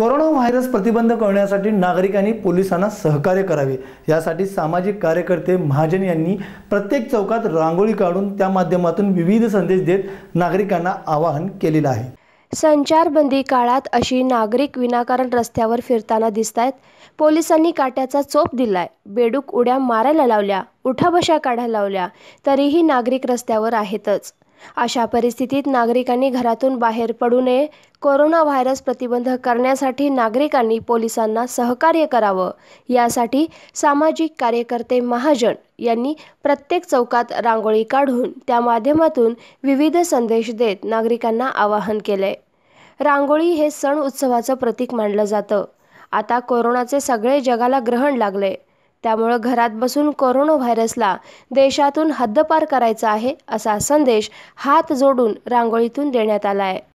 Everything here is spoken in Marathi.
कोरोना व्हायरस प्रतिबंध करण्यासाठी नागरिकांनी पोलिसांना सहकार्य करावे यासाठी सामाजिक कार्यकर्ते महाजन यांनी प्रत्येक चौकात रांगोळी काढून त्या माध्यमातून विविध संदेश देत नागरिकांना आवाहन केलेलं आहे संचारबंदी काळात अशी नागरिक विनाकारण रस्त्यावर फिरताना दिसत आहेत पोलिसांनी काट्याचा चोप दिलाय बेडूक उड्या मारायला लावल्या उठाबशा काढायला लावल्या तरीही नागरिक रस्त्यावर आहेतच अशा परिस्थितीत नागरिकांनी घरातून बाहेर पडू नये कोरोना व्हायरस प्रतिबंध करण्यासाठी नागरिकांनी पोलिसांना सहकार्य करावं यासाठी सामाजिक कार्यकर्ते महाजन यांनी प्रत्येक चौकात रांगोळी काढून त्या माध्यमातून विविध संदेश देत नागरिकांना आवाहन केलंय रांगोळी हे सण उत्सवाचं प्रतीक मानलं जातं आता कोरोनाचे सगळे जगाला ग्रहण लागले त्यामुळं घरात बसून कोरोना व्हायरसला देशातून हद्दपार करायचा आहे असा संदेश हात जोडून रांगोळीतून देण्यात आला आहे